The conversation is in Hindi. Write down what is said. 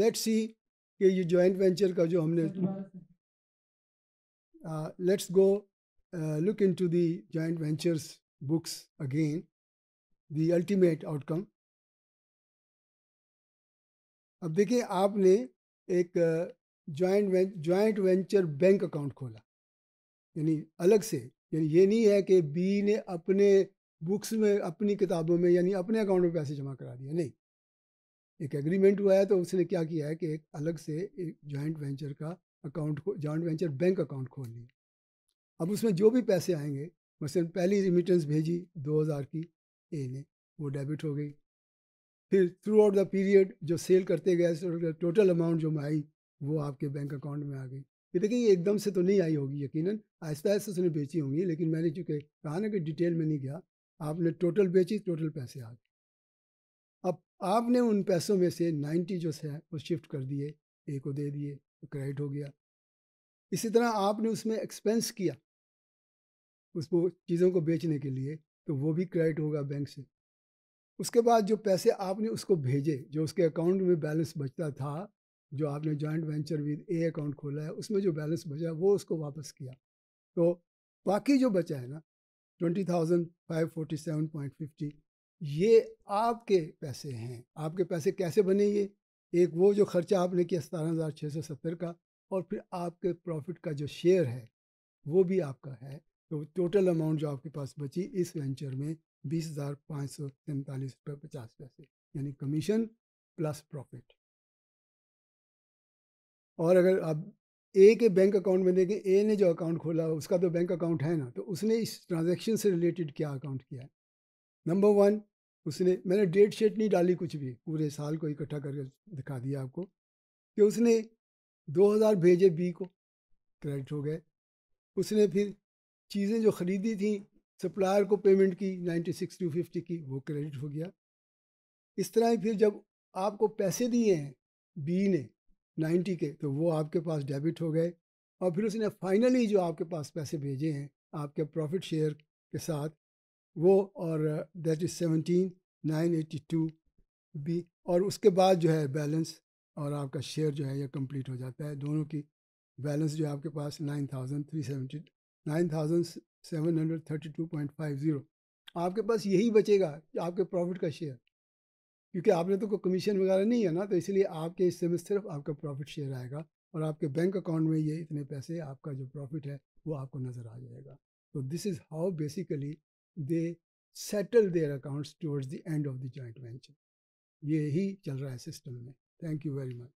लेट्स सी कि ये जॉइंट वेंचर का जो हमने let's go look into joint ventures books again the ultimate outcome अब देखिए आपने एक joint joint venture bank account खोला यानी अलग से यानी ये नहीं है कि बी ने अपने बुक्स में अपनी किताबों में यानी अपने अकाउंट में पैसे जमा करा दिया नहीं एक एग्रीमेंट हुआ है तो उसने क्या किया है कि एक अलग से एक जॉइंट वेंचर का account joint venture bank account खोल लिया अब उसमें जो भी पैसे आएंगे मसलन पहली रिमिटेंस भेजी 2000 की ए ने वो डेबिट हो गई फिर थ्रू आउट द पीरियड जो सेल करते गए टोटल अमाउंट जो आई वो आपके बैंक अकाउंट में आ गई ये देखिए ये एकदम से तो नहीं आई होगी यकीन आहिस्ता आहिस्ता उसने बेची होंगी लेकिन मैंने चूँकि कहा ना कि डिटेल में नहीं गया आपने टोटल बेची टोटल पैसे आ गए अब आपने उन पैसों में से नाइन्टी जो है वो शिफ्ट कर दिए ए को दे दिए तो क्रेडिट हो गया इसी तरह आपने उसमें एक्सपेंस किया उसको चीज़ों को बेचने के लिए तो वो भी क्रेडिट होगा बैंक से उसके बाद जो पैसे आपने उसको भेजे जो उसके अकाउंट में बैलेंस बचता था जो आपने joint venture with a account खोला है उसमें जो बैलेंस बचा वो उसको वापस किया तो बाकी जो बचा है ना twenty thousand five forty seven point fifty ये आपके पैसे हैं आपके पैसे कैसे बने ये एक वो जो खर्चा आपने किया सतारह हज़ार छः सौ सत्तर का और फिर आपके प्रॉफिट का जो शेयर है वो भी आपका है तो टोटल अमाउंट जो आपके पास बची इस वेंचर में बीस हज़ार पाँच सौ तैंतालीस रुपये पचास पैसे यानी कमीशन प्लस प्रॉफिट और अगर आप ए के बैंक अकाउंट में देखें ए ने जो अकाउंट खोला उसका तो बैंक अकाउंट है ना तो उसने इस ट्रांजेक्शन से रिलेटेड क्या अकाउंट किया है नंबर वन उसने मैंने डेट शीट नहीं डाली कुछ भी पूरे साल को इकट्ठा करके दिखा दिया आपको कि उसने 2000 भेजे बी को क्रेडिट हो गए उसने फिर चीज़ें जो ख़रीदी थी सप्लायर को पेमेंट की नाइन्टी सिक्स टू फिफ्टी की वो क्रेडिट हो गया इस तरह ही फिर जब आपको पैसे दिए हैं बी ने नाइन्टी के तो वो आपके पास डेबिट हो गए और फिर उसने फाइनली जो आपके पास पैसे भेजे हैं आपके प्रॉफिट शेयर के साथ वो और that is seventeen nine eighty two B और उसके बाद जो है बैलेंस और आपका शेयर जो है ये कंप्लीट हो जाता है दोनों की बैलेंस जो है आपके पास nine thousand three seventy nine thousand seven hundred thirty two point five zero आपके पास यही बचेगा आपके प्रॉफिट का शेयर क्योंकि आपने तो कोई कमीशन वगैरह नहीं है ना तो इसलिए आपके हिस्से में सिर्फ आपका प्रॉफिट शेयर आएगा और आपके बैंक अकाउंट में ये इतने पैसे आपका जो प्रॉफिट है वो आपको नज़र आ जाएगा तो this is how basically they settle their accounts towards the end of the joint venture ये ही चल रहा है सिस्टम में थैंक यू